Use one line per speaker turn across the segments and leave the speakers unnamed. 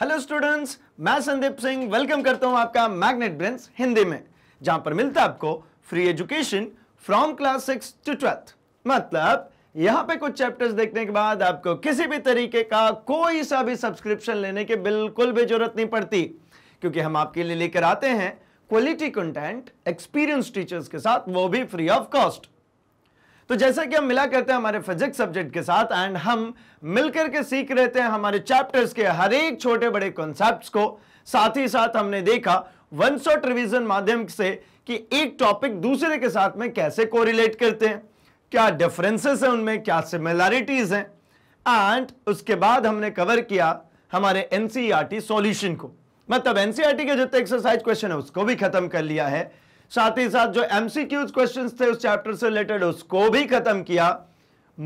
hello students मैं Sandeep Singh welcome करता हूं आपका मैग्नेट ब्रेंस हिंदी में जहां पर मिलता है आपको free education from class six to twelfth मतलब यहां पे कुछ चैप्टर्स देखने के बाद आपको किसी भी तरीके का कोई सा भी सब्सक्रिप्शन लेने की बिल्कुल भी जरूरत नहीं पड़ती क्योंकि हम आपके लिए लेकर आते हैं क्वालिटी कंटेंट एक्सपीरियंस टीचर्स के साथ वो भी फ्री ऑफ कॉस्ट तो जैसा कि हम मिला करते हैं हमारे फिजिक्स सब्जेक्ट के साथ एंड हम मिलकर के सीख रहे थे हमारे चैप्टर्स के हर एक छोटे बड़े कॉन्सेप्ट को साथ ही साथ हमने देखा वन शॉट रिविजन माध्यम से कि एक टॉपिक दूसरे के साथ में कैसे कोरिलेट करते हैं क्या डिफरेंसेस हैं उनमें क्या सिमिलैरिटीज हैं एंड उसके बाद हमने कवर किया हमारे एनसीईआरटी सॉल्यूशन e को मतलब एनसीईआरटी e के जितने एक्सरसाइज क्वेश्चन है उसको भी खत्म कर लिया है साथ ही साथ जो एमसीक्यूज क्वेश्चंस थे उस चैप्टर से रिलेटेड उसको भी खत्म किया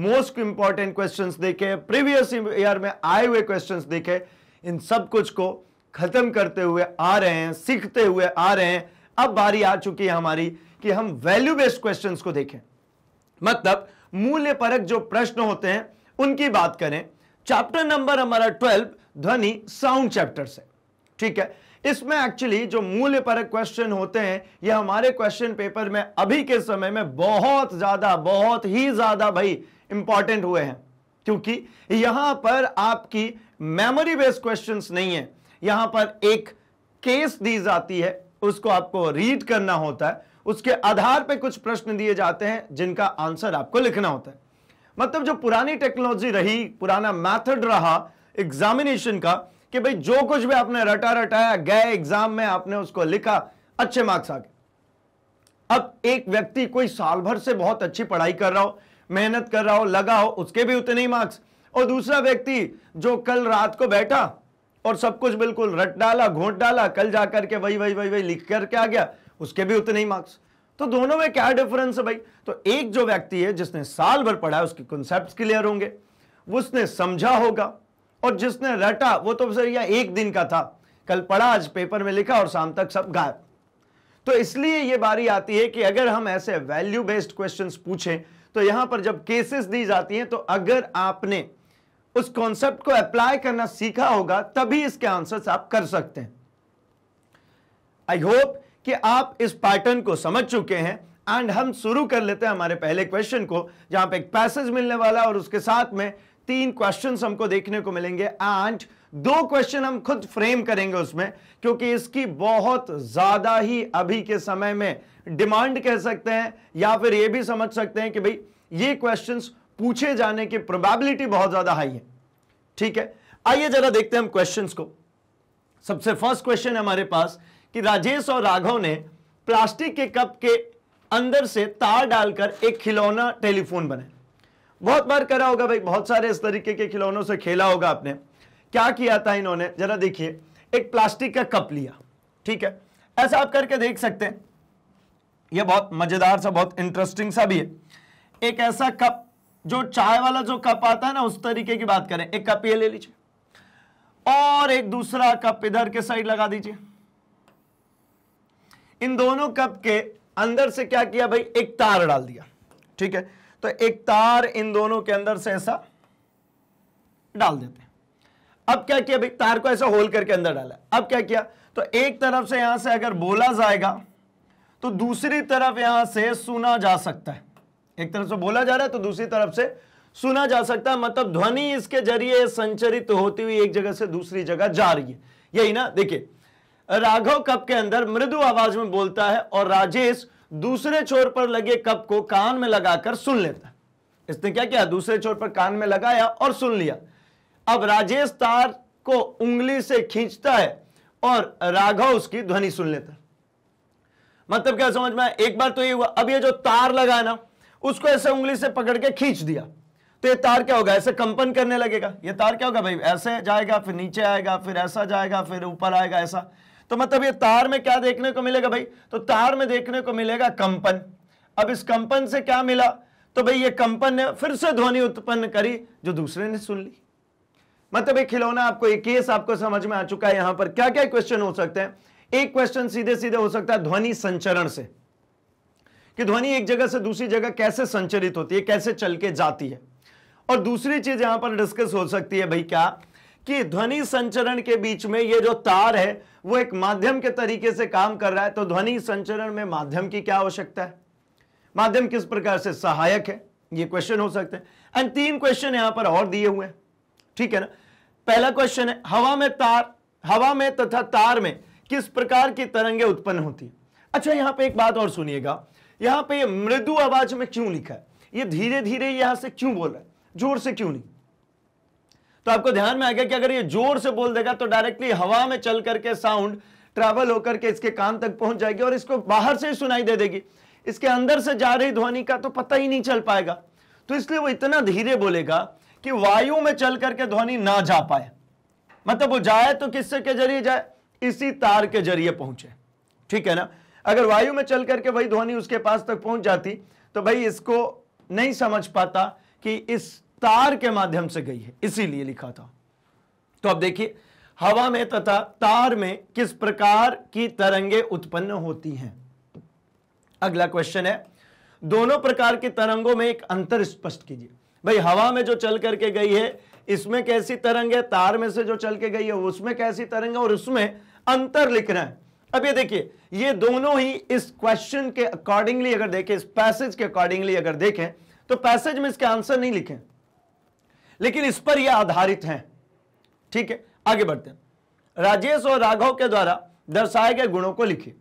मोस्ट इंपॉर्टेंट क्वेश्चंस देखे प्रीवियस ईयर में आए हुए क्वेश्चंस देखे इन सब कुछ को खत्म करते हुए आ रहे हैं सीखते हुए आ रहे हैं अब बारी आ चुकी है हमारी कि हम वैल्यू बेस्ड क्वेश्चंस को देखें मतलब मूल्य परक जो प्रश्न होते हैं उनकी बात करें चैप्टर नंबर हमारा ट्वेल्व ध्वनि साउंड चैप्टर से ठीक है इसमें एक्चुअली जो मूल्य पर क्वेश्चन होते हैं ये हमारे क्वेश्चन पेपर में अभी के समय में बहुत ज्यादा बहुत ही ज्यादा भाई इंपॉर्टेंट हुए हैं क्योंकि यहां पर आपकी मेमोरी बेस्ड क्वेश्चंस नहीं है यहां पर एक केस दी जाती है उसको आपको रीड करना होता है उसके आधार पे कुछ प्रश्न दिए जाते हैं जिनका आंसर आपको लिखना होता है मतलब जो पुरानी टेक्नोलॉजी रही पुराना मैथड रहा एग्जामिनेशन का कि भाई जो कुछ भी आपने रटा रटाया गए एग्जाम में आपने उसको लिखा अच्छे मार्क्स आ गए अब एक व्यक्ति कोई साल भर से बहुत अच्छी पढ़ाई कर रहा हो मेहनत कर रहा हो लगा हो उसके भी उतने ही मार्क्स और दूसरा व्यक्ति जो कल रात को बैठा और सब कुछ बिल्कुल रट डाला घोट डाला कल जाकर के वही वही वही वही लिख करके आ गया उसके भी उतने ही मार्क्स तो दोनों में क्या डिफरेंस है भाई तो एक जो व्यक्ति है जिसने साल भर पढ़ा है उसके कॉन्सेप्ट क्लियर होंगे उसने समझा होगा और जिसने रटा वो तो सर यह एक दिन का था कल पढ़ा आज पेपर में लिखा और शाम तक सब गायब तो इसलिए ये बारी आती है कि अगर हम ऐसे वैल्यू बेस्ड क्वेश्चन पूछें तो यहां पर जब केसेस दी जाती हैं तो अगर आपने उस कॉन्सेप्ट को अप्लाई करना सीखा होगा तभी इसके आंसर्स आप कर सकते हैं आई होप कि आप इस पैटर्न को समझ चुके हैं एंड हम शुरू कर लेते हैं हमारे पहले क्वेश्चन को जहां पे एक पैसेज मिलने वाला और उसके साथ में तीन क्वेश्चन हमको देखने को मिलेंगे एंड दो क्वेश्चन हम खुद फ्रेम करेंगे उसमें क्योंकि इसकी बहुत ज्यादा ही अभी के समय में डिमांड कह सकते हैं या फिर ये भी समझ सकते हैं कि भाई ये क्वेश्चंस पूछे जाने की प्रोबेबिलिटी बहुत ज्यादा हाई है ठीक है आइए जरा देखते हैं हम क्वेश्चंस को सबसे फर्स्ट क्वेश्चन हमारे पास कि राजेश और राघव ने प्लास्टिक के कप के अंदर से तार डालकर एक खिलौना टेलीफोन बनाया बहुत बार करा होगा भाई बहुत सारे इस तरीके के खिलौनों से खेला होगा आपने क्या किया था इन्होंने जरा देखिए एक प्लास्टिक का कप लिया ठीक है ऐसा आप करके देख सकते हैं यह बहुत मजेदार सा बहुत इंटरेस्टिंग सा भी है एक ऐसा कप जो चाय वाला जो कप आता है ना उस तरीके की बात करें एक कप ये ले लीजिए और एक दूसरा कप इधर के साइड लगा दीजिए इन दोनों कप के अंदर से क्या किया भाई एक तार डाल दिया ठीक है तो एक तार इन दोनों के अंदर से ऐसा डाल देते अब क्या किया भाई तार को ऐसा होल करके अंदर डाला अब क्या किया तो एक तरफ से यहां से अगर बोला जाएगा तो दूसरी तरफ यहां से सुना जा सकता है एक तरफ से बोला जा रहा है तो दूसरी तरफ से सुना जा सकता है मतलब ध्वनि इसके जरिए संचरित होती हुई एक जगह से दूसरी जगह जा रही है यही ना देखिए राघव कप के अंदर मृदु आवाज में बोलता है और राजेश दूसरे छोर पर लगे कप को कान में लगाकर सुन लेता है इसने क्या किया दूसरे छोर पर कान में लगाया और सुन लिया अब राजेश तार को उंगली से खींचता है और राघव उसकी ध्वनि सुन लेता मतलब क्या समझ में एक बार तो ये हुआ अब ये जो तार लगा ना उसको ऐसे उंगली से पकड़ के खींच दिया तो ये तार क्या होगा ऐसे कंपन करने लगेगा ये तार क्या होगा भाई ऐसे जाएगा फिर नीचे आएगा फिर ऐसा जाएगा फिर ऊपर आएगा ऐसा तो मतलब ये तार में क्या देखने को मिलेगा भाई तो तार में देखने को मिलेगा कंपन अब इस कंपन से क्या मिला तो भाई ये कंपन ने फिर से ध्वनि उत्पन्न करी जो दूसरे ने सुन ली मतलब एक खिलौना आपको एक केस आपको समझ में आ चुका है यहां पर क्या क्या क्वेश्चन हो सकते हैं एक क्वेश्चन सीधे सीधे हो सकता है ध्वनि संचरण से कि ध्वनि एक जगह से दूसरी जगह कैसे संचरित होती है कैसे चल के जाती है और दूसरी चीज यहां पर डिस्कस हो सकती है भाई क्या कि ध्वनि संचरण के बीच में ये जो तार है वो एक माध्यम के तरीके से काम कर रहा है तो ध्वनि संचरण में माध्यम की क्या आवश्यकता है माध्यम किस प्रकार से सहायक है ये क्वेश्चन हो सकते हैं एंड तीन क्वेश्चन यहां पर और दिए हुए हैं ठीक है ना पहला क्वेश्चन है हवा में तार हवा में तथा तार में किस प्रकार की तरंगे उत्पन्न होती है अच्छा यहां पे एक बात और सुनिएगा यहां पे ये मृदु आवाज में क्यों लिखा है ये धीरे धीरे यहां से क्यों बोला है जोर से क्यों नहीं तो आपको ध्यान में आ गया कि अगर ये जोर से बोल देगा तो डायरेक्टली हवा में चल करके साउंड ट्रैवल होकर के इसके कान तक पहुंच जाएगी और इसको बाहर से ही सुनाई दे देगी इसके अंदर से जा रही ध्वनि का तो पता ही नहीं चल पाएगा तो इसलिए वो इतना धीरे बोलेगा कि वायु में चल करके ध्वनि ना जा पाए मतलब वो जाए तो किससे के जरिए जाए इसी तार के जरिए पहुंचे ठीक है ना अगर वायु में चल करके वही ध्वनि उसके पास तक पहुंच जाती तो भाई इसको नहीं समझ पाता कि इस तार के माध्यम से गई है इसीलिए लिखा था तो अब देखिए हवा में तथा तार में किस प्रकार की तरंगे उत्पन्न होती हैं अगला क्वेश्चन है दोनों प्रकार की तरंगों में एक अंतर स्पष्ट कीजिए भाई हवा में जो चल करके गई है इसमें कैसी तरंग है तार में से जो चल के गई है उसमें कैसी तरंग है और उसमें अंतर लिखना है अब ये देखिए ये दोनों ही इस क्वेश्चन के अकॉर्डिंगली अगर देखें इस पैसेज के अकॉर्डिंगली अगर देखें तो पैसेज में इसके आंसर नहीं लिखें लेकिन इस पर यह आधारित हैं ठीक है आगे बढ़ते हैं राजेश और राघव के द्वारा दर्शाए गए गुणों को लिखिए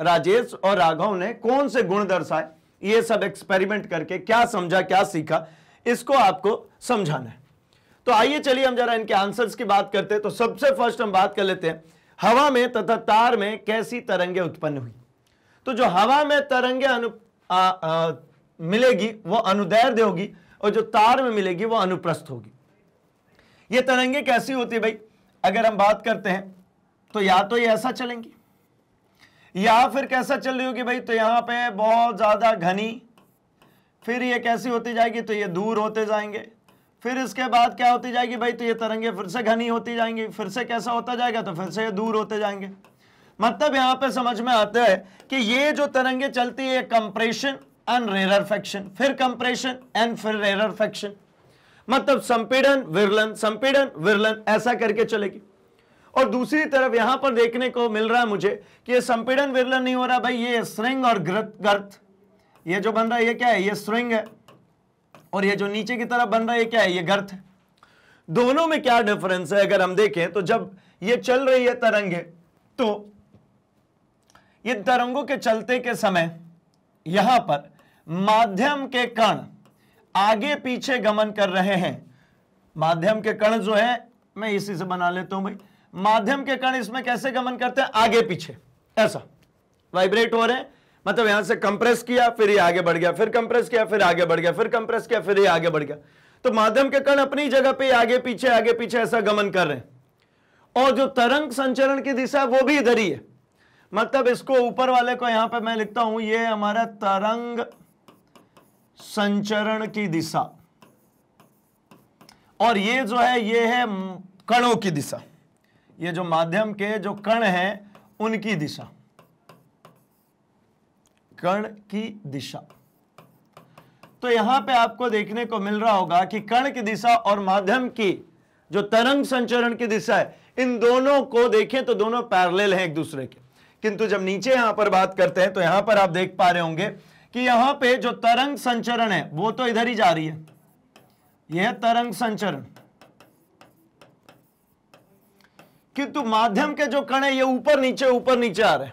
राजेश और राघव ने कौन से गुण दर्शाए ये सब एक्सपेरिमेंट करके क्या समझा क्या सीखा इसको आपको समझाना है तो आइए चलिए हम जरा इनके आंसर्स की बात करते हैं तो सबसे फर्स्ट हम बात कर लेते हैं हवा में तथा तार में कैसी तरंगे उत्पन्न हुई तो जो हवा में तरंगे अनु आ, आ, मिलेगी वो अनुदैर्ध्य होगी और जो तार में मिलेगी वो अनुप्रस्थ होगी ये तरंगे कैसी होती है भाई अगर हम बात करते हैं तो या तो ये ऐसा चलेंगी या फिर कैसा चल रही होगी भाई तो यहां पे बहुत ज़्यादा घनी फिर ये कैसी होती जाएगी तो ये दूर होते जाएंगे फिर इसके बाद क्या होती जाएगी भाई तो ये तरंगे फिर से घनी होती जाएंगी फिर से कैसा होता जाएगा तो फिर से ये दूर होते जाएंगे मतलब यहां पे समझ में आता है कि ये जो तरंगे चलती है कंप्रेशन एंड फैक्शन फिर कंप्रेशन एंड फिर रेरर फैक्शन मतलब संपीड़न विरलन संपीड़न विरलन ऐसा करके चलेगी और दूसरी तरफ यहां पर देखने को मिल रहा है मुझे कि ये संपीड़न विरलन नहीं हो रहा भाई ये श्रृंग और ग्रत गर्थ ये जो बन रहा है ये क्या है ये श्रृंग है और ये जो नीचे की तरफ बन रहा है ये क्या है ये गर्थ है दोनों में क्या डिफरेंस है अगर हम देखें तो जब ये चल रही है तरंगे तो ये तरंगों के चलते के समय यहां पर माध्यम के कण आगे पीछे गमन कर रहे हैं माध्यम के कण जो है मैं इसी से बना लेता हूं भाई माध्यम के कण इसमें कैसे गमन करते हैं आगे पीछे ऐसा वाइब्रेट हो रहे हैं मतलब यहां से कंप्रेस किया फिर ये आगे बढ़ गया फिर कंप्रेस किया फिर आगे बढ़ गया फिर कंप्रेस किया फिर ये आगे बढ़ गया तो माध्यम के कण अपनी जगह पे आगे पीछे आगे पीछे ऐसा गमन कर रहे हैं और जो तरंग संचरण की दिशा वो भी इधर ही है मतलब इसको ऊपर वाले को यहां पर मैं लिखता हूं ये हमारा तरंग संचरण की दिशा और ये जो है ये है कणों की दिशा ये जो माध्यम के जो कण हैं उनकी दिशा कण की दिशा तो यहां पे आपको देखने को मिल रहा होगा कि कण की दिशा और माध्यम की जो तरंग संचरण की दिशा है इन दोनों को देखें तो दोनों पैरेलल हैं एक दूसरे के किंतु जब नीचे यहां पर बात करते हैं तो यहां पर आप देख पा रहे होंगे कि यहां पे जो तरंग संचरण है वो तो इधर ही जा रही है यह तरंग संचरण किंतु माध्यम के जो कण है ये ऊपर नीचे ऊपर नीचे आ रहे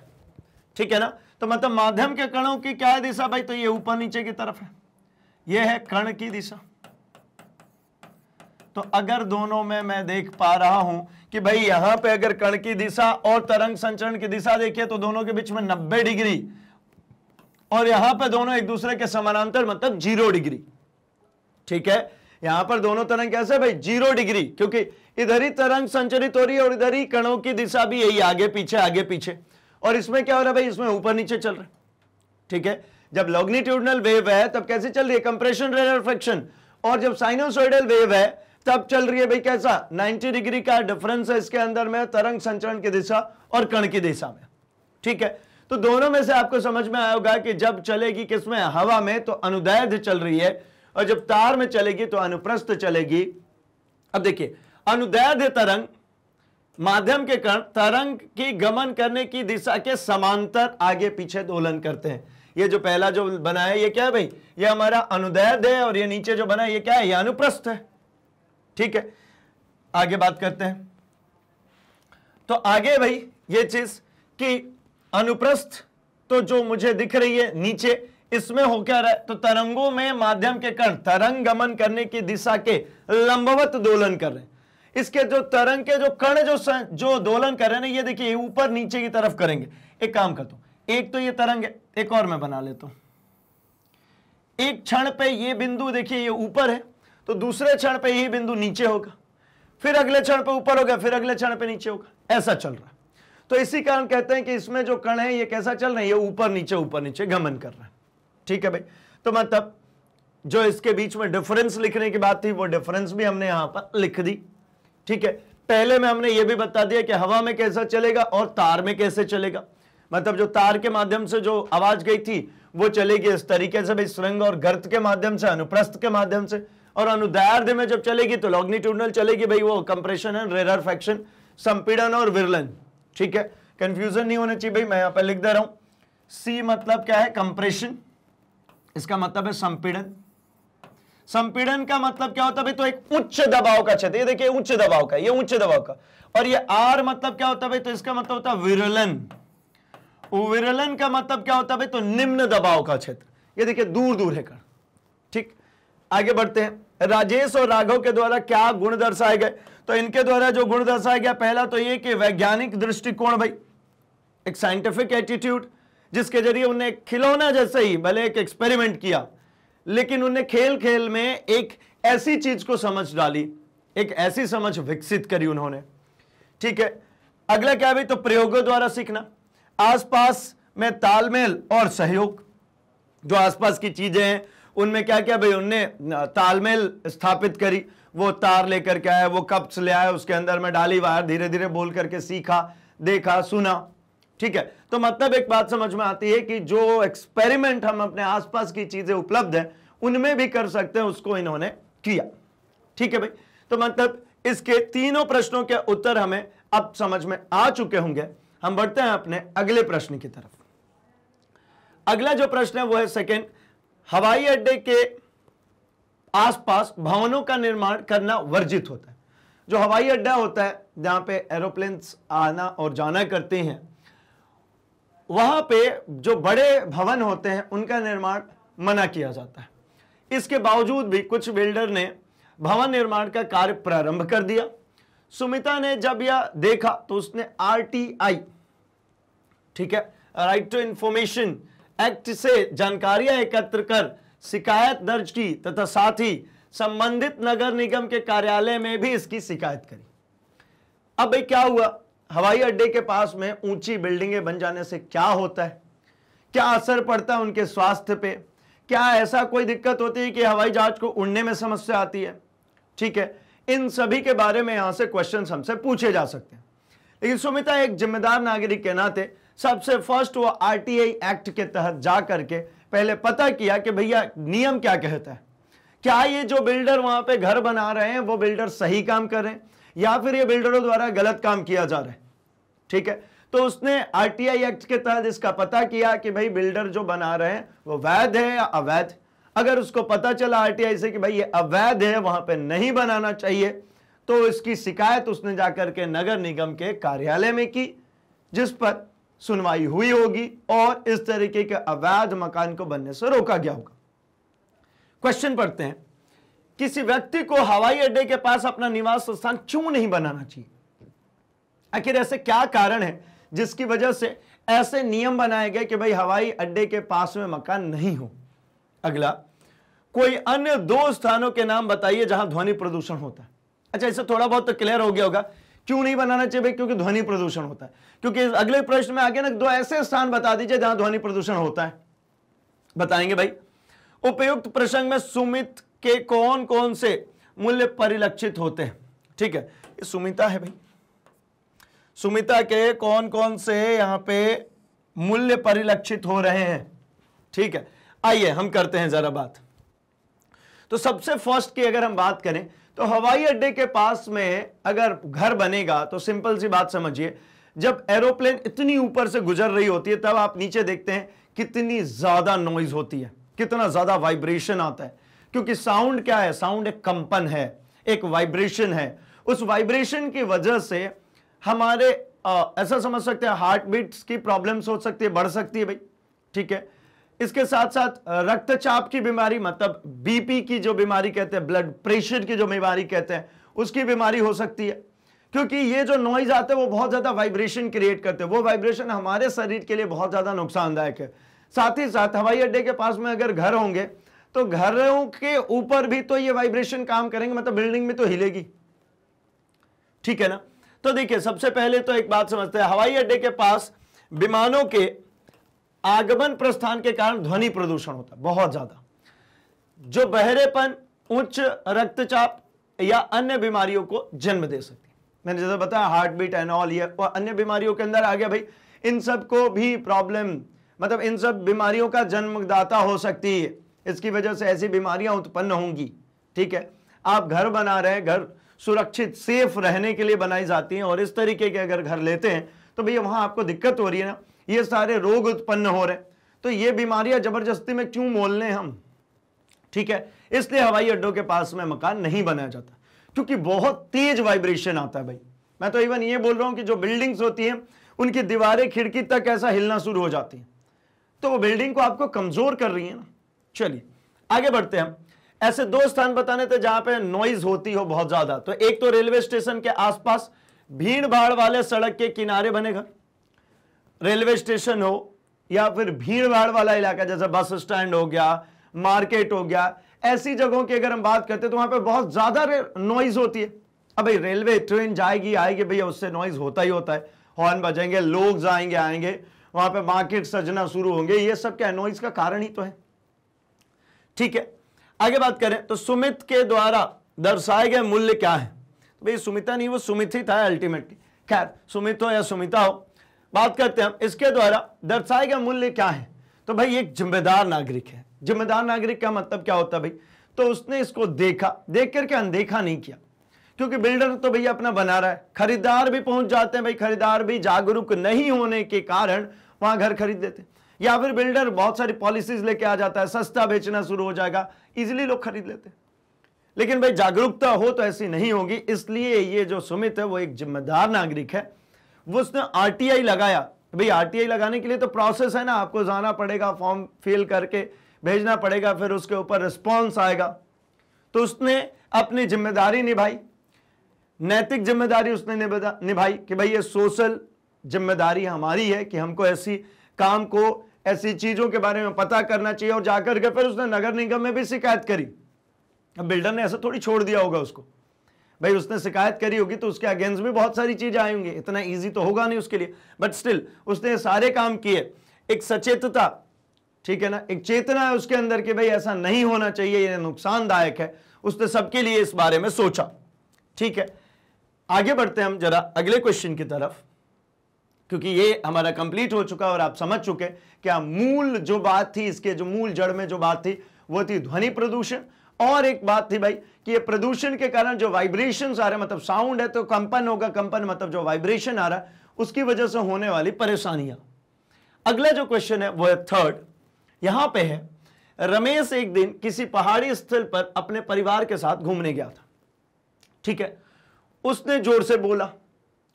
ठीक है ना तो मतलब माध्यम के कणों की क्या है दिशा भाई तो ये ऊपर नीचे की तरफ है ये है कण की दिशा तो अगर दोनों में मैं देख पा रहा हूं कि भाई यहां पे अगर कण की दिशा और तरंग संचरण की दिशा देखिए तो दोनों के बीच में 90 डिग्री और यहां पर दोनों एक दूसरे के समानांतर मतलब जीरो डिग्री ठीक है यहां पर दोनों तरंग कैसे भाई जीरो डिग्री क्योंकि इधर ही तरंग संचरित हो रही है और इधर ही कणों की दिशा भी यही आगे पीछे आगे पीछे और इसमें क्या हो रहा है भाई इसमें ऊपर नीचे चल रहा है ठीक है जब लॉग्निट्यूडनल वेव है तब कैसे चल रही है कंप्रेशन रिफ्लेक्शन और जब साइनोसोइडल वेव है तब चल रही है भाई कैसा नाइनटी डिग्री का डिफरेंस है इसके अंदर में तरंग संचरण की दिशा और कण की दिशा में ठीक है तो दोनों में से आपको समझ में आया होगा कि जब चलेगी किसमें हवा में तो अनुदैध चल रही है और जब तार में चलेगी तो अनुप्रस्थ चलेगी अब देखिए अनुदैध तरंग माध्यम के कण तरंग की गमन करने की दिशा के समांतर आगे पीछे दोलन करते हैं ये जो पहला जो बना है ये क्या है भाई ये हमारा अनुदैध है और ये नीचे जो बना है ये क्या है ये अनुप्रस्थ है ठीक है आगे बात करते हैं तो आगे भाई ये चीज कि अनुप्रस्थ तो जो मुझे दिख रही है नीचे इसमें हो क्या रहा है तो तरंगों में माध्यम के कण तरंग गमन करने की दिशा के लंबवत दोलन कर रहे हैं इसके जो तरंग के जो कण जो सं, जो दोलन कर रहे हैं ना ये देखिए ऊपर नीचे की तरफ करेंगे एक काम करता दो एक तो ये तरंग है एक और मैं बना लेता हूं एक क्षण पे ये बिंदु देखिए ये ऊपर है तो दूसरे क्षण पे यही बिंदु नीचे होगा फिर अगले क्षण पे ऊपर होगा फिर अगले क्षण पे नीचे होगा ऐसा चल रहा है तो इसी कारण कहते हैं कि इसमें जो कण है ये कैसा चल रहे हैं ये ऊपर नीचे ऊपर नीचे गमन कर रहा है ठीक है भाई तो मतलब जो इसके बीच में डिफरेंस लिखने की बात थी वो डिफरेंस भी हमने यहां पर लिख दी ठीक है पहले में हमने ये भी बता दिया कि हवा में कैसा चलेगा और तार में कैसे चलेगा मतलब जो तार के माध्यम से जो आवाज गई थी वो चलेगी इस तरीके से भाई श्रृंग और गर्त के माध्यम से अनुप्रस्थ के माध्यम से और अनुदैर्ध में जब चलेगी तो लॉग्निट्यूडनल चलेगी भाई वो कंप्रेशन एंड रेरफेक्शन संपीड़न और विरलन ठीक है कंफ्यूजन नहीं होना चाहिए भाई मैं यहां पर लिख दे रहा हूं सी मतलब क्या है कंप्रेशन इसका मतलब है संपीड़न संपीड़न का मतलब क्या होता है तो एक उच्च दबाव का क्षेत्र ये देखिए उच्च दबाव का ये उच्च दबाव का और ये आर मतलब क्या होता है तो इसका मतलब होता है विरलन विरलन का मतलब क्या होता है तो निम्न दबाव का क्षेत्र ये देखिए दूर दूर है कण ठीक आगे बढ़ते हैं राजेश और राघव के द्वारा क्या गुण दर्शाए गए तो इनके द्वारा जो गुण दर्शाया गया पहला तो ये कि वैज्ञानिक दृष्टिकोण भाई एक साइंटिफिक एटीट्यूड जिसके जरिए उन्हें खिलौना जैसे ही भले एक एक्सपेरिमेंट किया लेकिन उन्हें खेल खेल में एक ऐसी चीज को समझ डाली एक ऐसी समझ विकसित करी उन्होंने ठीक है अगला क्या भाई तो प्रयोगों द्वारा सीखना आसपास में तालमेल और सहयोग जो आसपास की चीजें हैं उनमें क्या क्या भाई उनने तालमेल स्थापित करी वो तार लेकर के आया वो कप्स ले आया उसके अंदर में डाली वायर धीरे धीरे बोल करके सीखा देखा सुना ठीक है तो मतलब एक बात समझ में आती है कि जो एक्सपेरिमेंट हम अपने आसपास की चीजें उपलब्ध है उनमें भी कर सकते हैं उसको इन्होंने किया ठीक है भाई तो मतलब इसके तीनों प्रश्नों के उत्तर हमें अब समझ में आ चुके होंगे हम बढ़ते हैं अपने अगले प्रश्न की तरफ अगला जो प्रश्न है वो है सेकेंड हवाई अड्डे के आसपास भवनों का निर्माण करना वर्जित होता है जो हवाई अड्डा होता है जहां पे एरोप्लेन्स आना और जाना करते हैं वहां पे जो बड़े भवन होते हैं उनका निर्माण मना किया जाता है इसके बावजूद भी कुछ बिल्डर ने भवन निर्माण का कार्य प्रारंभ कर दिया सुमिता ने जब यह देखा तो उसने आरटीआई ठीक है राइट टू इंफॉर्मेशन एक्ट से जानकारियां एकत्र कर शिकायत दर्ज की तथा साथ ही संबंधित नगर निगम के कार्यालय में भी इसकी शिकायत करी अब भाई क्या हुआ हवाई अड्डे के पास में ऊंची बिल्डिंगें बन जाने से क्या होता है क्या असर पड़ता है उनके स्वास्थ्य पे क्या ऐसा कोई दिक्कत होती है कि हवाई जहाज को उड़ने में समस्या आती है ठीक है इन सभी के बारे में यहां से क्वेश्चन हमसे पूछे जा सकते हैं लेकिन सुमिता एक जिम्मेदार नागरिक के नाते सबसे फर्स्ट वो आरटीआई एक्ट के तहत जा करके पहले पता किया कि भैया नियम क्या कहता है क्या ये जो बिल्डर वहां पे घर बना रहे हैं वो बिल्डर सही काम कर रहे हैं या फिर ये बिल्डरों द्वारा गलत काम किया जा रहा है ठीक है तो उसने आरटीआई एक्ट के तहत इसका पता किया कि भाई बिल्डर जो बना रहे हैं वो वैध है या अवैध अगर उसको पता चला आरटीआई से कि भाई ये अवैध है वहां पे नहीं बनाना चाहिए तो इसकी शिकायत उसने जाकर के नगर निगम के कार्यालय में की जिस पर सुनवाई हुई होगी और इस तरीके के अवैध मकान को बनने से रोका गया होगा क्वेश्चन पढ़ते हैं किसी व्यक्ति को हवाई अड्डे के पास अपना निवास स्थान क्यों नहीं बनाना चाहिए आखिर ऐसे क्या कारण है जिसकी वजह से ऐसे नियम बनाए गए कि भाई हवाई अड्डे के पास में मकान नहीं हो अगला कोई अन्य दो स्थानों के नाम बताइए जहां ध्वनि प्रदूषण होता है अच्छा इसे थोड़ा बहुत तो क्लियर हो गया होगा क्यों नहीं बनाना चाहिए भाई क्योंकि ध्वनि प्रदूषण होता है क्योंकि अगले प्रश्न में आगे ना दो ऐसे स्थान बता दीजिए जहां ध्वनि प्रदूषण होता है बताएंगे भाई उपयुक्त प्रसंग में सुमित के कौन कौन से मूल्य परिलक्षित होते हैं ठीक है ये सुमिता है भाई सुमिता के कौन कौन से यहां पे मूल्य परिलक्षित हो रहे हैं ठीक है आइए हम करते हैं जरा बात तो सबसे फर्स्ट की अगर हम बात करें तो हवाई अड्डे के पास में अगर घर बनेगा तो सिंपल सी बात समझिए जब एरोप्लेन इतनी ऊपर से गुजर रही होती है तब आप नीचे देखते हैं कितनी ज़्यादा नॉइज होती है कितना ज़्यादा वाइब्रेशन आता है क्योंकि साउंड क्या है साउंड एक कंपन है एक वाइब्रेशन है उस वाइब्रेशन की वजह से हमारे आ, ऐसा समझ सकते हैं हार्ट बीट्स की प्रॉब्लम्स हो सकती है बढ़ सकती है भाई ठीक है इसके साथ साथ रक्तचाप की बीमारी मतलब बीपी की जो बीमारी कहते हैं ब्लड प्रेशर की जो बीमारी कहते हैं उसकी बीमारी हो सकती है क्योंकि ये जो नॉइज आते हैं वो बहुत ज़्यादा वाइब्रेशन क्रिएट करते हैं वो वाइब्रेशन हमारे शरीर के लिए बहुत ज़्यादा नुकसानदायक है साथ ही साथ हवाई अड्डे के पास में अगर घर होंगे तो घरों के ऊपर भी तो ये वाइब्रेशन काम करेंगे मतलब बिल्डिंग में तो हिलेगी ठीक है ना तो देखिए सबसे पहले तो एक बात समझते हैं हवाई अड्डे के पास विमानों के आगमन प्रस्थान के कारण ध्वनि प्रदूषण होता है बहुत ज्यादा जो बहरेपन उच्च रक्तचाप या अन्य बीमारियों को जन्म दे सकती है मैंने जैसे बताया हार्ट बीट एनऑल ये और अन्य बीमारियों के अंदर आ गया भाई इन सब को भी प्रॉब्लम मतलब इन सब बीमारियों का जन्मदाता हो सकती है इसकी वजह से ऐसी बीमारियां उत्पन्न होंगी ठीक है आप घर बना रहे हैं घर सुरक्षित सेफ रहने के लिए बनाई जाती हैं और इस तरीके के अगर घर लेते हैं तो भैया वहां आपको दिक्कत हो रही है ना ये सारे रोग उत्पन्न हो रहे तो ये बीमारियां जबरदस्ती में क्यों मोल लें हम ठीक है इसलिए हवाई अड्डों के पास में मकान नहीं बनाया जाता क्योंकि बहुत तेज वाइब्रेशन आता है भाई मैं तो इवन ये बोल रहा हूं कि जो बिल्डिंग्स होती हैं उनकी दीवारें खिड़की तक ऐसा हिलना शुरू हो जाती है तो वो बिल्डिंग को आपको कमजोर कर रही है ना चलिए आगे बढ़ते हैं हम ऐसे दो स्थान बताने थे जहां पे नॉइज होती हो बहुत ज्यादा तो एक तो रेलवे स्टेशन के आसपास भीड़ भाड़ वाले सड़क के किनारे बने घर रेलवे स्टेशन हो या फिर भीड़ भाड़ वाला इलाका जैसे बस स्टैंड हो गया मार्केट हो गया ऐसी जगहों की अगर हम बात करते तो वहां पर बहुत ज़्यादा नॉइज़ होती है अब भाई रेलवे ट्रेन जाएगी आएगी भैया उससे नॉइज़ होता ही होता है हॉर्न बजेंगे लोग जाएंगे आएंगे वहां पे मार्केट सजना शुरू होंगे ये सब क्या नॉइज का कारण ही तो है ठीक है आगे बात करें तो सुमित के द्वारा दर्शाए गए मूल्य क्या है तो भाई सुमिता नहीं वो सुमित ही था अल्टीमेटली खैर सुमित हो या सुमिता हो बात करते हैं हम इसके द्वारा दर्शाए गए मूल्य क्या है तो भाई एक जिम्मेदार नागरिक है जिम्मेदार नागरिक का मतलब क्या होता है भाई तो उसने इसको देखा देख करके अनदेखा नहीं किया क्योंकि बिल्डर तो भैया अपना बना रहा है खरीदार भी पहुंच जाते हैं भाई खरीदार भी जागरूक नहीं होने के कारण वहां घर खरीद देते या फिर बिल्डर बहुत सारी पॉलिसीज लेके आ जाता है सस्ता बेचना शुरू हो जाएगा इजिली लोग खरीद लेते लेकिन भाई जागरूकता हो तो ऐसी नहीं होगी इसलिए ये जो सुमित है वो एक जिम्मेदार नागरिक है वो उसने आरटीआई लगाया भाई आरटीआई लगाने के लिए तो प्रोसेस है ना आपको जाना पड़ेगा फॉर्म फिल करके भेजना पड़ेगा फिर उसके ऊपर रिस्पॉन्स आएगा तो उसने अपनी जिम्मेदारी निभाई नैतिक जिम्मेदारी उसने निभाई कि भाई ये सोशल जिम्मेदारी हमारी है कि हमको ऐसी काम को ऐसी चीज़ों के बारे में पता करना चाहिए और जाकर के फिर उसने नगर निगम में भी शिकायत करी अब बिल्डर ने ऐसा थोड़ी छोड़ दिया होगा उसको भाई उसने शिकायत करी होगी तो उसके अगेंस्ट भी बहुत सारी चीजें आएंगी इतना ईजी तो होगा नहीं उसके लिए बट स्टिल उसने सारे काम किए एक सचेतता ठीक है ना एक चेतना है उसके अंदर कि भाई ऐसा नहीं होना चाहिए ये नुकसानदायक है उसने सबके लिए इस बारे में सोचा ठीक है आगे बढ़ते हैं हम जरा अगले क्वेश्चन की तरफ क्योंकि ये हमारा कंप्लीट हो चुका और आप समझ चुके क्या मूल जो बात थी इसके जो मूल जड़ में जो बात थी वो थी ध्वनि प्रदूषण और एक बात थी भाई कि ये प्रदूषण के कारण जो वाइब्रेशन आ रहे मतलब साउंड है तो कंपन होगा कंपन मतलब जो वाइब्रेशन आ रहा है उसकी वजह से होने वाली परेशानियां अगला जो क्वेश्चन है वो है थर्ड यहां पे है रमेश एक दिन किसी पहाड़ी स्थल पर अपने परिवार के साथ घूमने गया था ठीक है उसने जोर से बोला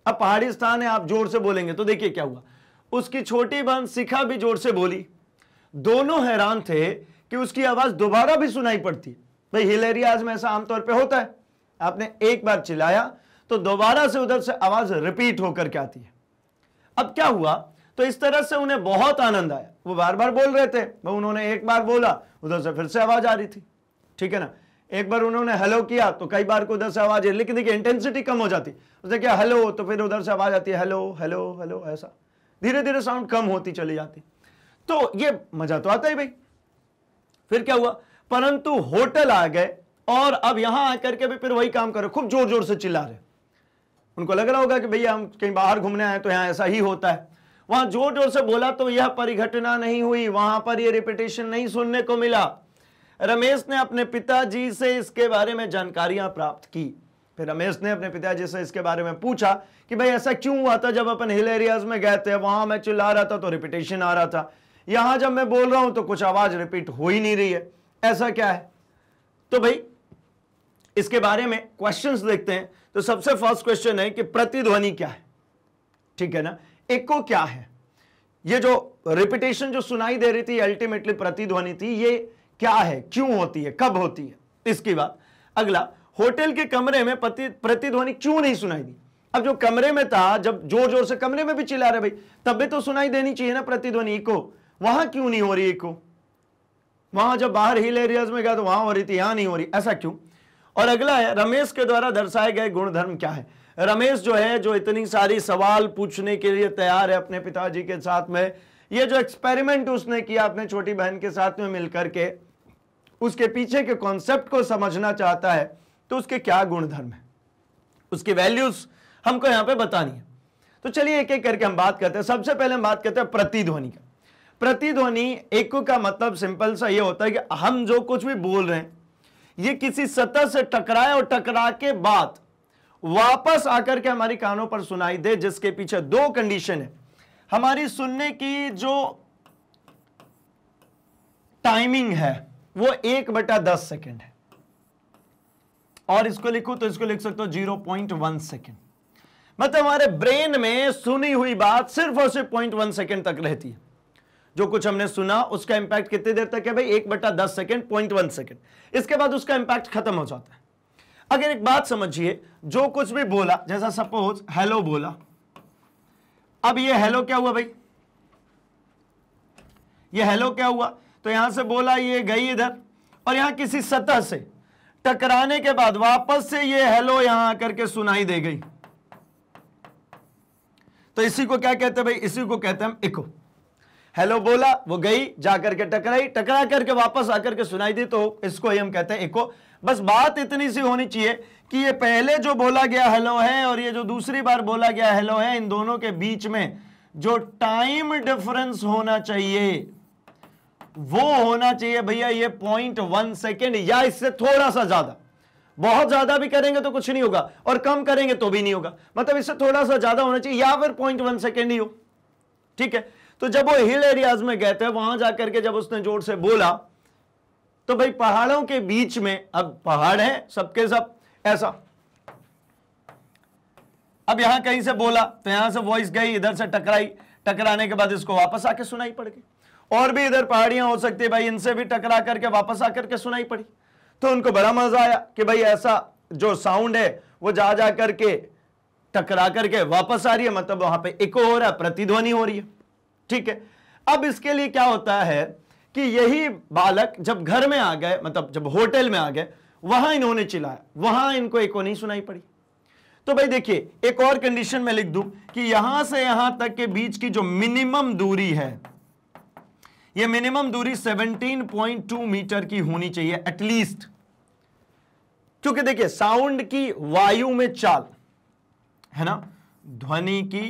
अब पहाड़ी स्थान है आप जोर से बोलेंगे तो देखिए क्या हुआ उसकी छोटी बहन शिखा भी जोर से बोली दोनों हैरान थे कि उसकी आवाज दोबारा भी सुनाई पड़ती है भाई हिल एरियाज में ऐसा आमतौर पे होता है आपने एक बार चिल्लाया तो दोबारा से उधर से आवाज रिपीट होकर के आती है अब क्या हुआ तो इस तरह से उन्हें बहुत आनंद आया वो बार बार बोल रहे थे वो उन्होंने एक बार बोला उधर से फिर से आवाज आ रही थी ठीक है ना एक बार उन्होंने हेलो किया तो कई बार को उधर से आवाज लेकिन देखिए इंटेंसिटी कम हो जाती उसने क्या हेलो तो फिर उधर से आवाज आती है हेलो हेलो हेलो ऐसा धीरे धीरे साउंड कम होती चली जाती तो ये मजा तो आता ही भाई फिर क्या हुआ परंतु होटल आ गए और अब यहां आकर के भी फिर वही काम कर रहे खूब जोर जोर से चिल्ला रहे उनको लग रहा होगा कि भैया हम कहीं बाहर घूमने आए तो यहां ऐसा ही होता है वहां जोर जोर से बोला तो यह परिघटना नहीं हुई वहां पर यह रिपीटेशन नहीं सुनने को मिला रमेश ने अपने पिताजी से इसके बारे में जानकारियां प्राप्त की फिर रमेश ने अपने पिताजी से इसके बारे में पूछा कि भाई ऐसा क्यों हुआ था जब अपन हिल एरियाज में गए थे वहां मैं चिल्ला रहा था तो रिपीटेशन आ रहा था यहां जब मैं बोल रहा हूं तो कुछ आवाज रिपीट हो ही नहीं रही है ऐसा क्या है तो भाई इसके बारे में क्वेश्चंस देखते हैं तो सबसे फर्स्ट क्वेश्चन है कि प्रतिध्वनि क्या है ठीक है ना एक क्या है ये जो रिपीटेशन जो सुनाई दे रही थी अल्टीमेटली प्रतिध्वनि थी ये क्या है क्यों होती है कब होती है इसकी बात अगला होटल के कमरे में प्रतिध्वनि क्यों नहीं सुनाई दी अब जो कमरे में था जब जोर जोर से कमरे में भी चिल्ला रहे भाई तब भी तो सुनाई देनी चाहिए ना प्रतिध्वनि इको वहां क्यों नहीं हो रही इको वहां जब बाहर हिल एरियाज में गया तो वहां हो रही थी यहां नहीं हो रही ऐसा क्यों और अगला है रमेश के द्वारा दर्शाए गए गुणधर्म क्या है रमेश जो है जो इतनी सारी सवाल पूछने के लिए तैयार है अपने पिताजी के साथ में ये जो एक्सपेरिमेंट उसने किया अपने छोटी बहन के साथ में मिलकर के उसके पीछे के कॉन्सेप्ट को समझना चाहता है तो उसके क्या गुणधर्म है उसकी वैल्यूज हमको यहां पे बतानी है तो चलिए एक एक करके हम बात करते हैं सबसे पहले हम बात करते हैं प्रतिध्वनि का प्रतिध्वनि एको का मतलब सिंपल सा ये होता है कि हम जो कुछ भी बोल रहे हैं ये किसी सतह से टकराए और टकरा के बाद वापस आकर के हमारी कानों पर सुनाई दे जिसके पीछे दो कंडीशन है हमारी सुनने की जो टाइमिंग है वो एक बटा दस सेकेंड है और इसको लिखो तो इसको लिख सकते हो जीरो पॉइंट वन सेकेंड मतलब हमारे ब्रेन में सुनी हुई बात सिर्फ और सिर्फ पॉइंट वन सेकेंड तक रहती है जो कुछ हमने सुना उसका इंपैक्ट कितनी देर तक है भाई एक बटा दस सेकेंड पॉइंट वन सेकेंड इसके बाद उसका इंपैक्ट खत्म हो जाता है अगर एक बात समझिए जो कुछ भी बोला जैसा सपोज हेलो बोला अब ये हेलो क्या हुआ भाई ये हेलो क्या हुआ तो यहां से बोला ये गई इधर और यहां किसी सतह से टकराने के बाद वापस से ये हेलो यहां आकर के सुनाई दे गई तो इसी को क्या कहते हैं भाई इसी को कहते हैं हम इको हेलो बोला वो गई जाकर के टकराई टकरा करके वापस आकर के सुनाई दी तो इसको ही हम कहते हैं इको बस बात इतनी सी होनी चाहिए कि ये पहले जो बोला गया हेलो है और ये जो दूसरी बार बोला गया हेलो है इन दोनों के बीच में जो टाइम डिफरेंस होना चाहिए वो होना चाहिए भैया ये पॉइंट वन सेकेंड या इससे थोड़ा सा ज्यादा बहुत ज्यादा भी करेंगे तो कुछ नहीं होगा और कम करेंगे तो भी नहीं होगा मतलब इससे थोड़ा सा ज्यादा होना चाहिए या फिर पॉइंट वन सेकेंड ही हो ठीक है तो जब वो हिल एरियाज में गए थे वहां जाकर के जब उसने जोर से बोला तो भाई पहाड़ों के बीच में अब पहाड़ है सबके सब ऐसा अब यहां कहीं से बोला तो यहां से वॉइस गई इधर से टकराई टकराने के बाद इसको वापस आके सुनाई पड़ गई और भी इधर पहाड़ियां हो सकती है भाई इनसे भी टकरा करके वापस आकर के सुनाई पड़ी तो उनको बड़ा मजा आया कि भाई ऐसा जो साउंड है वो जा जा करके टकरा करके वापस आ रही है मतलब वहां पे इको हो रहा है प्रतिध्वनि हो रही है ठीक है अब इसके लिए क्या होता है कि यही बालक जब घर में आ गए मतलब जब होटल में आ गए वहां इन्होंने चिल्लाया वहां इनको एको नहीं सुनाई पड़ी तो भाई देखिए एक और कंडीशन में लिख दू कि यहां से यहां तक के बीच की जो मिनिमम दूरी है ये मिनिमम दूरी 17.2 मीटर की होनी चाहिए एटलीस्ट क्योंकि देखिए साउंड की वायु में चाल है ना ध्वनि की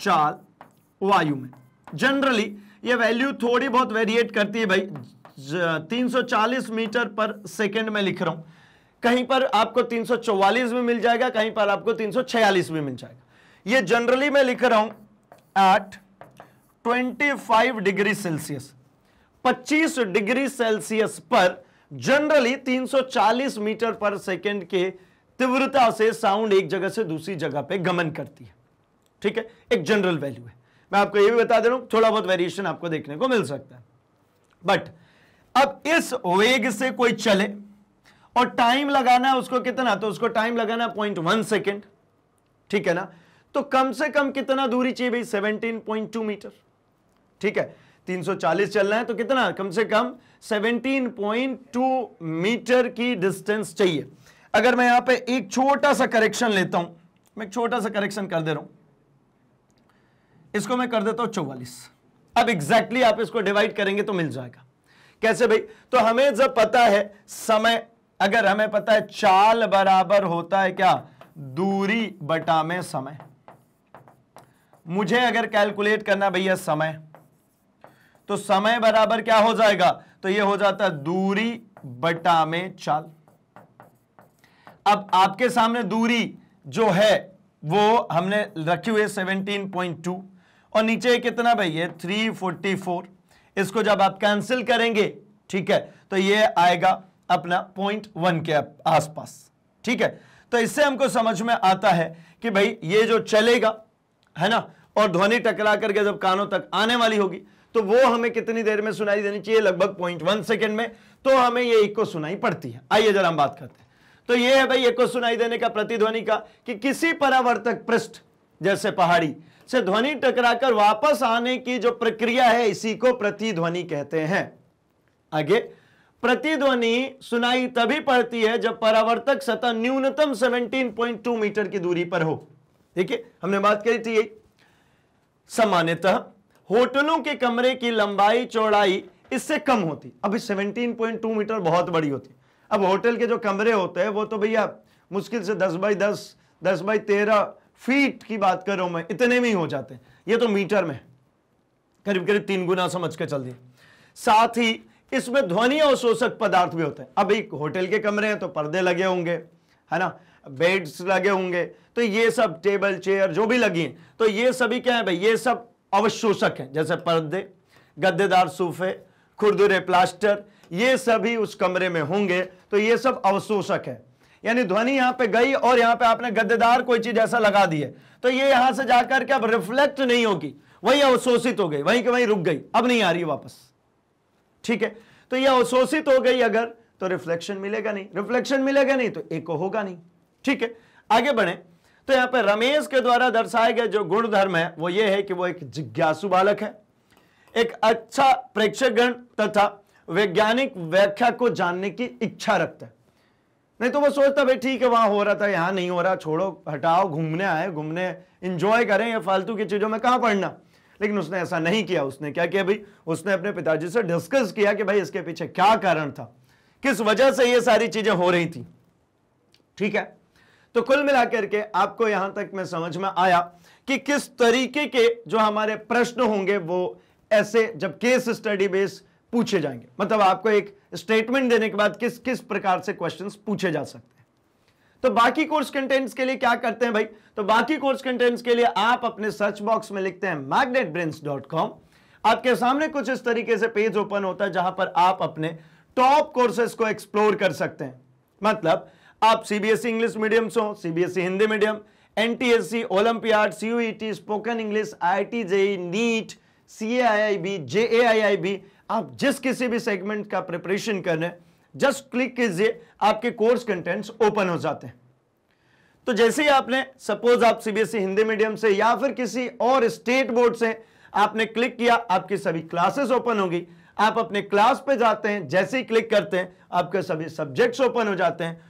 चार वायु में जनरली ये वैल्यू थोड़ी बहुत वेरिएट करती है भाई 340 मीटर पर सेकेंड में लिख रहा हूं कहीं पर आपको 344 भी मिल जाएगा कहीं पर आपको 346 भी मिल जाएगा ये जनरली मैं लिख रहा हूं at 25 degree Celsius 25 degree Celsius पर जनरली 340 मीटर पर सेकेंड के तीव्रता से साउंड एक जगह से दूसरी जगह पे गमन करती है ठीक है एक जनरल वैल्यू है मैं आपको ये भी बता दे रहा हूं थोड़ा बहुत वेरिएशन आपको देखने को मिल सकता है बट अब इस वेग से कोई चले और टाइम लगाना है उसको कितना तो उसको टाइम लगाना पॉइंट वन सेकेंड ठीक है ना तो कम से कम कितना दूरी चाहिए भाई सेवनटीन पॉइंट टू मीटर ठीक है चालीस चलना है तो कितना कम से कम सेवनटीन पॉइंट टू मीटर की डिस्टेंस चाहिए अगर मैं यहां पे एक छोटा सा करेक्शन लेता हूं मैं एक छोटा सा करेक्शन कर दे रहा हूं इसको मैं कर देता हूं चौवालीस अब एग्जैक्टली exactly आप इसको डिवाइड करेंगे तो मिल जाएगा कैसे भाई तो हमें जब पता है समय अगर हमें पता है चाल बराबर होता है क्या दूरी बटा में समय मुझे अगर कैलकुलेट करना भैया समय तो समय बराबर क्या हो जाएगा तो ये हो जाता है दूरी बटा में चाल अब आपके सामने दूरी जो है वो हमने रखी हुई है टू और नीचे कितना भाई थ्री फोर्टी फोर इसको जब आप कैंसिल करेंगे ठीक है तो ये आएगा अपना पॉइंट वन के आसपास ठीक है तो इससे हमको समझ में आता है कि भाई ये जो चलेगा है ना और ध्वनि टकरा करके जब कानों तक आने वाली होगी तो वो हमें कितनी देर में सुनाई देनी चाहिए लगभग पॉइंट वन सेकेंड में तो हमें ये इको सुनाई पड़ती है आइए जरा हम बात करते हैं तो ये है भाई इको सुनाई देने का प्रतिध्वनि का कि किसी परावर्तक पृष्ठ जैसे पहाड़ी से ध्वनि टकराकर वापस आने की जो प्रक्रिया है इसी को प्रतिध्वनि कहते हैं आगे प्रतिध्वनि सुनाई तभी पड़ती है जब परावर्तक सतह न्यूनतम 17.2 मीटर की दूरी पर हो ठीक है हमने बात करी थी यही सामान्यतः होटलों के कमरे की लंबाई चौड़ाई इससे कम होती अभी 17.2 मीटर बहुत बड़ी होती अब होटल के जो कमरे होते हैं वो तो भैया मुश्किल से 10 बाई 10 10 बाई 13 फीट की बात कर रहा हूं मैं इतने में ही हो जाते हैं ये तो मीटर में करीब करीब तीन गुना समझ के चल दिए साथ ही इसमें ध्वनि और शोषक पदार्थ भी होते हैं अब एक होटल के कमरे हैं तो पर्दे लगे होंगे है ना बेड्स लगे होंगे तो ये सब टेबल चेयर जो भी लगी हैं तो ये सभी क्या है भाई ये सब अवशोषक हैं जैसे पर्दे गद्देदार सोफे खुरदुरे प्लास्टर ये सभी उस कमरे में होंगे तो ये सब अवशोषक है यानी ध्वनि यहां पे गई और यहां पे आपने गद्देदार कोई चीज ऐसा लगा दी है तो ये यहां से जाकर के अब रिफ्लेक्ट नहीं होगी वही अवशोषित हो गई वहीं के वहीं रुक गई अब नहीं आ रही वापस ठीक है तो यह अवशोषित हो गई अगर तो रिफ्लेक्शन मिलेगा नहीं रिफ्लेक्शन मिलेगा नहीं तो एक होगा नहीं ठीक है आगे बढ़े तो यहां पर रमेश के द्वारा दर्शाए गए जो गुणधर्म है वो ये है कि वो एक जिज्ञासु बालक है एक अच्छा प्रेक्षकगण तथा वैज्ञानिक व्याख्या को जानने की इच्छा रखता है नहीं तो वो सोचता भाई ठीक है वहां हो रहा था यहाँ नहीं हो रहा छोड़ो हटाओ घूमने आए घूमने इंजॉय करें ये फालतू की चीज़ों में कहाँ पढ़ना लेकिन उसने ऐसा नहीं किया उसने क्या किया भाई उसने अपने पिताजी से डिस्कस किया कि भाई इसके पीछे क्या कारण था किस वजह से ये सारी चीज़ें हो रही थी ठीक है तो कुल मिलाकर के आपको यहां तक मैं समझ में आया कि किस तरीके के जो हमारे प्रश्न होंगे वो ऐसे जब केस स्टडी बेस्ड पूछे जाएंगे मतलब आपको एक स्टेटमेंट देने के बाद किस किस प्रकार से क्वेश्चन पूछे जा सकते तो बाकी कोर्स कंटेंट्स के लिए क्या करते हैं भाई तो बाकी कोर्स कंटेंट्स के लिए आप अपने सर्च बॉक्स में लिखते हैं magnetbrains.com आपके सामने कुछ इस तरीके से पेज ओपन होता है जहां पर आप अपने टॉप कोर्सेज को एक्सप्लोर कर सकते हैं मतलब आप सीबीएसई इंग्लिश मीडियम से हो CBSE Hindi medium NTSC olympiad CUT spoken English I T JEE NEET C I JAIIB आप जिस किसी भी सेगमेंट का प्रिपरेशन कर रहे जस्ट क्लिक कीजिए आपके कोर्स कंटेंट्स ओपन हो जाते हैं तो जैसे ही आपने सपोज आप सीबीएसई e हिंदी मीडियम से या फिर किसी और स्टेट बोर्ड से आपने क्लिक किया आपकी सभी क्लासेस ओपन होगी आप अपने क्लास पे जाते हैं जैसे ही क्लिक करते हैं आपके सभी सब्जेक्ट्स ओपन हो जाते हैं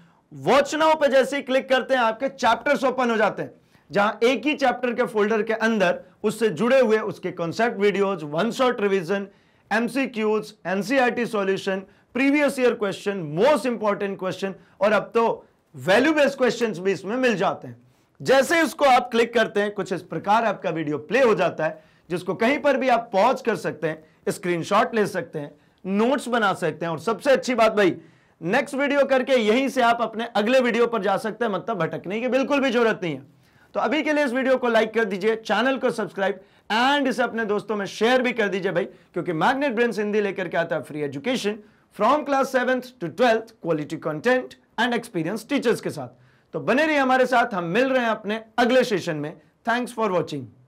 वॉच नाउ पे जैसे ही क्लिक करते हैं आपके चैप्टर्स ओपन हो जाते हैं जहां एक ही चैप्टर के फोल्डर के अंदर उससे जुड़े हुए उसके concept videos one short revision MCQs NCERT solution previous year question most important question और अब तो वैल्यू बेस्ड क्वेश्चन भी इसमें मिल जाते हैं जैसे इसको आप क्लिक करते हैं कुछ इस प्रकार आपका वीडियो प्ले हो जाता है जिसको कहीं पर भी आप पॉज कर सकते हैं स्क्रीनशॉट ले सकते हैं नोट्स बना सकते हैं और सबसे अच्छी बात भाई नेक्स्ट वीडियो करके यहीं से आप अपने अगले वीडियो पर जा सकते हैं मतलब भटकने की बिल्कुल भी जरूरत नहीं है तो अभी के लिए इस वीडियो को लाइक कर दीजिए चैनल को सब्सक्राइब एंड इसे अपने दोस्तों में शेयर भी कर दीजिए भाई क्योंकि मैग्नेट ब्रेन हिंदी लेकर के आता है free education from class seventh to twelfth quality content and experience teachers के साथ तो बने रहिए हमारे साथ हम मिल रहे हैं अपने अगले सेशन में थैंक्स फॉर वॉचिंग